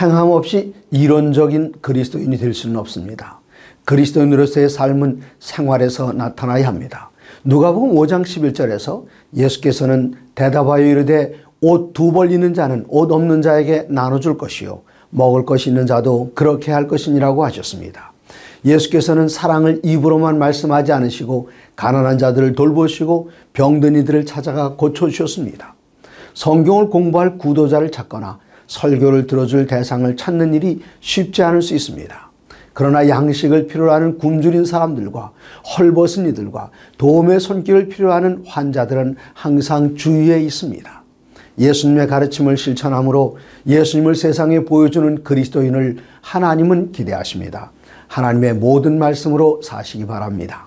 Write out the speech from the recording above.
행함 없이 이론적인 그리스도인이 될 수는 없습니다. 그리스도인으로서의 삶은 생활에서 나타나야 합니다. 누가복음 5장 11절에서 예수께서는 대답하여 이르되 옷 두 벌 있는 자는 옷 없는 자에게 나눠줄 것이요 먹을 것이 있는 자도 그렇게 할 것이니라고 하셨습니다. 예수께서는 사랑을 입으로만 말씀하지 않으시고 가난한 자들을 돌보시고 병든 이들을 찾아가 고쳐 주셨습니다. 성경을 공부할 구도자를 찾거나 설교를 들어줄 대상을 찾는 일이 쉽지 않을 수 있습니다. 그러나 양식을 필요로 하는 굶주린 사람들과 헐벗은 이들과 도움의 손길을 필요로 하는 환자들은 항상 주위에 있습니다. 예수님의 가르침을 실천함으로 예수님을 세상에 보여주는 그리스도인을 하나님은 기대하십니다. 하나님의 모든 말씀으로 사시기 바랍니다.